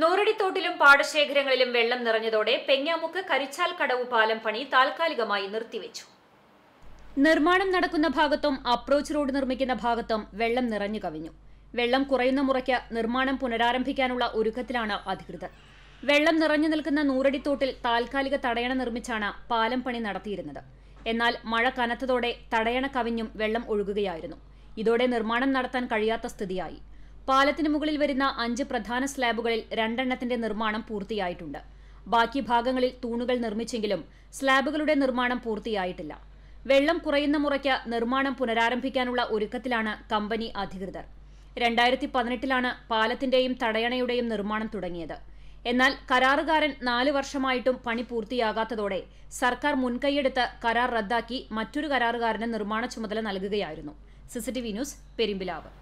നൂറടിത്തോട്ടിലും പാടശേഖരങ്ങളിലും വെള്ളം നിറഞ്ഞതോടെ പെങ്ങാമുക്ക് കരിച്ചാൽ കടവ് പാലം പണി താൽക്കാലികമായി നിർത്തിവെച്ചു നിർമ്മാണം നടക്കുന്ന ഭാഗത്തും അപ്രോച്ച് റോഡ് നിർമ്മിക്കുന്ന ഭാഗത്തും വെള്ളം നിറഞ്ഞു കവിഞ്ഞു വെള്ളം കുറയുന്ന മുറയ്ക്ക് നിർമ്മാണം പുനരാരംഭിക്കാനുള്ള ഒരുക്കത്തിലാണ് അധികൃതർ വെള്ളം നിറഞ്ഞു നിൽക്കുന്ന നൂറടിത്തോട്ടിൽ താൽക്കാലിക തടയണ നിർമ്മിച്ചാണ് പാലം പണി നടത്തിയിരുന്നത് എന്നാൽ മഴ കനത്തതോടെ തടയണ കവിഞ്ഞും വെള്ളം ഒഴുകുകയായിരുന്നു ഇതോടെ നിർമ്മാണം നടത്താൻ കഴിയാത്ത സ്ഥിതിയായി പാലത്തിന് മുകളിൽ വരുന്ന അഞ്ച് പ്രധാന സ്ലാബുകളിൽ രണ്ടെണ്ണത്തിന്റെ നിർമ്മാണം പൂർത്തിയായിട്ടുണ്ട് ബാക്കി ഭാഗങ്ങളിൽ തൂണുകൾ നിർമ്മിച്ചെങ്കിലും സ്ലാബുകളുടെ നിർമ്മാണം പൂർത്തിയായിട്ടില്ല വെള്ളം കുറയുന്ന മുറയ്ക്ക് നിർമ്മാണം പുനരാരംഭിക്കാനുള്ള ഒരുക്കത്തിലാണ് കമ്പനി അധികൃതർ രണ്ടായിരത്തി പതിനെട്ടിലാണ് പാലത്തിന്റെയും തടയണയുടെയും നിർമ്മാണം തുടങ്ങിയത് എന്നാൽ കരാറുകാരൻ നാല് വർഷമായിട്ടും പണി പൂർത്തിയാകാത്തതോടെ സർക്കാർ മുൻകൈയെടുത്ത് കരാർ റദ്ദാക്കി മറ്റൊരു കരാറുകാരന് നിർമ്മാണ ചുമതല നൽകുകയായിരുന്നു സിസിടിവി ന്യൂസ് പെരുമ്പിലാവ്